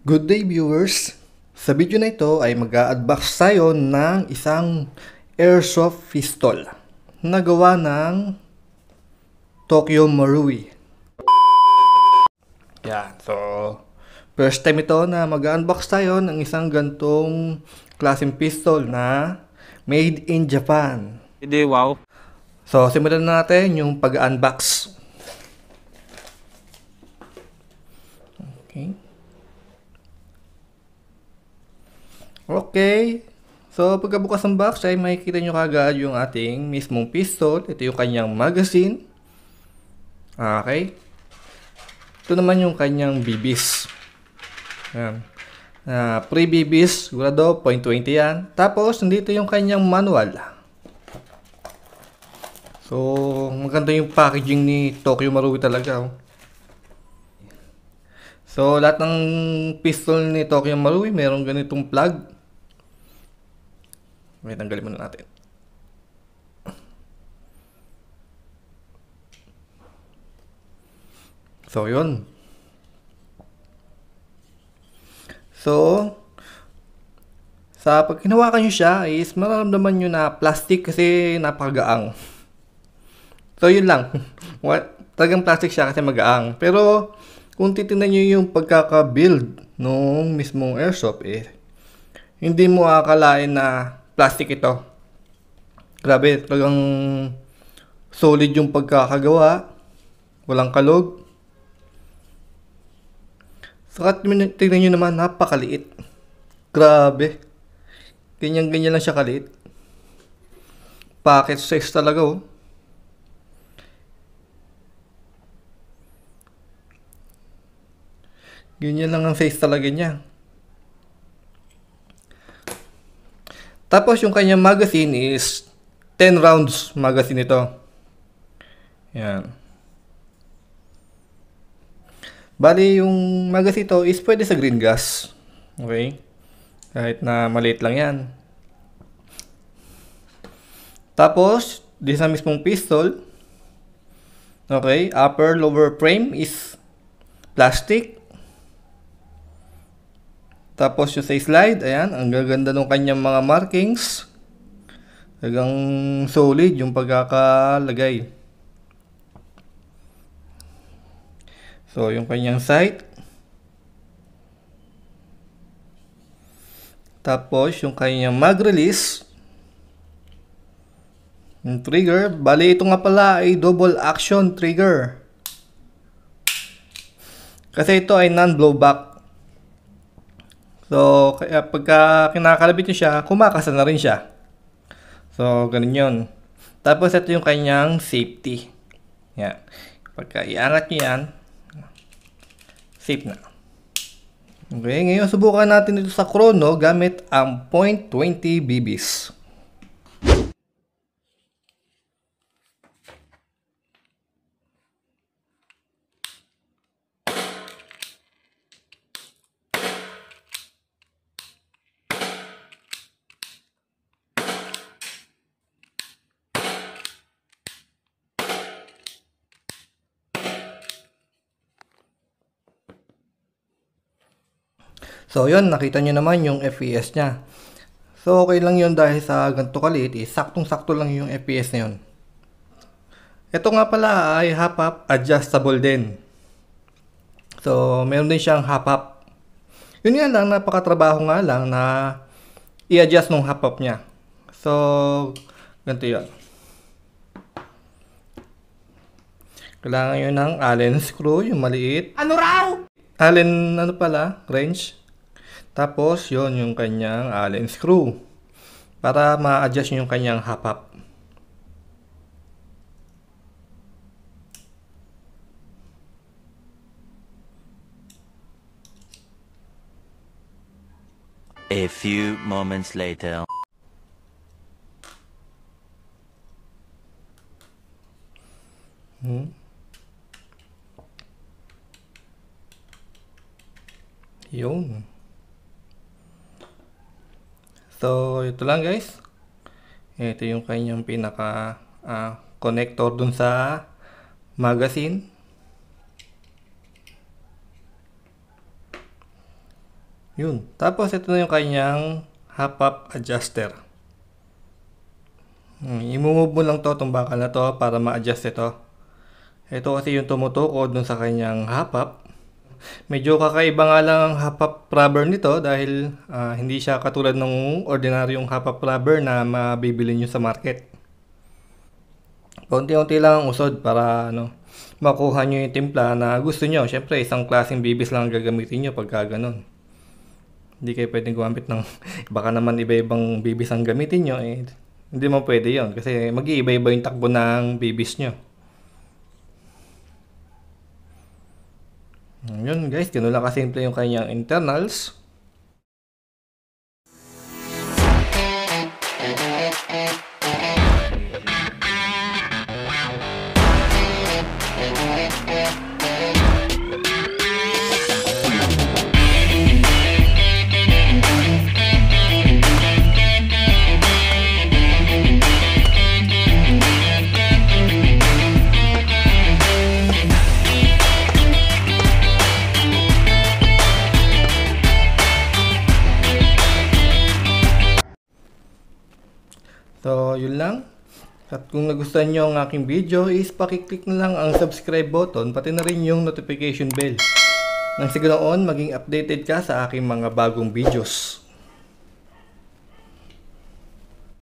Good day viewers! Sa video na ito ay mag unbox tayo ng isang airsoft pistol na gawa ng Tokyo Marui. Yan, so first time ito na mag unbox tayo ng isang gantong klaseng pistol na made in Japan. Hindi, wow. So simulan na natin yung pag-unbox. Okay. Okay. So, pagkabukas ng box ay makikita nyo kagad yung ating mismong pistol. Ito yung kanyang magazine. Okay. Ito naman yung kanyang bibis. Ayan. Uh, pre-bibis, sigurado, 0.20 yan. Tapos, nandito yung kanyang manual. So, maganda yung packaging ni Tokyo Marui talaga. Oh. So, lahat ng pistol ni Tokyo Marui, merong ganitong plug. May tanggalin muna natin. So, yun. So, sa pag hinawakan nyo siya is mararamdaman nyo na plastic kasi napagaang. So, yun lang. What? Talagang plastic siya kasi magaang. Pero, kung titignan nyo yung pagkaka-build nung mismong airsoft eh, hindi mo akalain na plastic ito. Grabe, talagang solid yung pagkakagawa. Walang kalog. Saka tingnan nyo naman, napakaliit. Grabe. Ganyan-ganyan lang siya kaliit. Packet size talaga oh. Ganyan lang ang face talaga niya. Tapos yung kanyang magazine is 10 rounds magazine ito. Yan. Bali, yung magazine ito is pwede sa green gas. Okay? Kahit na maliit lang yan. Tapos, di sa mismong pistol, okay, upper, lower frame is plastic. Tapos yung sa slide, ayan, ang gaganda ng kanyang mga markings. Talagang solid yung pagkakalagay. So, yung kanyang site. Tapos, yung kanyang mag-release. Yung trigger. Bali, ito nga pala ay double action trigger. Kasi ito ay non-blowback So, kaya pagka kinakalabit niya siya, kumakasa na rin siya. So, ganun yun. Tapos, ito yung kanyang safety. Yan. Pagka iangat niya yan, safe na. Okay, ngayon subukan natin ito sa chrono gamit ang 0.20 BBs. So, yon nakita nyo naman yung FPS niya. So, okay lang yun dahil sa ganito kaliit, eh, saktong-sakto lang yung FPS na yun. Ito nga pala ay hop up adjustable din. So, meron din siyang hop up Yun nga lang, napakatrabaho nga lang na i-adjust nung hop up niya. So, ganito yun. Kailangan yun ng allen screw, yung maliit. Ano raw? Allen, ano pala? Wrench? Tapos, yon yung kanyang allen ah, screw para ma-adjust yung kanyang hop-up. A few moments later. Hmm. Yun. So, ito lang guys. Ito yung kanyang pinaka uh, connector dun sa magazine. Yun. Tapos ito na yung kanyang hop-up adjuster. Hmm, imumove mo lang to itong bakal na to para ma-adjust ito. Ito kasi yung tumutukod dun sa kanyang hop-up. Medyo kakaiba nga lang ang hapap rubber nito dahil uh, hindi siya katulad ng ordinaryong hapap rubber na mabibili nyo sa market. Paunti-unti lang ang usod para ano, makuha nyo yung timpla na gusto nyo. Siyempre, isang klaseng bibis lang ang gagamitin nyo pagka ganun. Hindi kayo pwedeng gumamit ng baka naman iba-ibang bibis ang gamitin nyo. Eh, hindi mo pwede yon kasi mag-iiba-iba yung takbo ng bibis nyo. Hmm, yun guys, ganun lang kasimple yung kanyang internals. At kung nagustuhan nyo ang aking video is pakiclick na lang ang subscribe button pati na rin yung notification bell. Nang siguro on, maging updated ka sa aking mga bagong videos.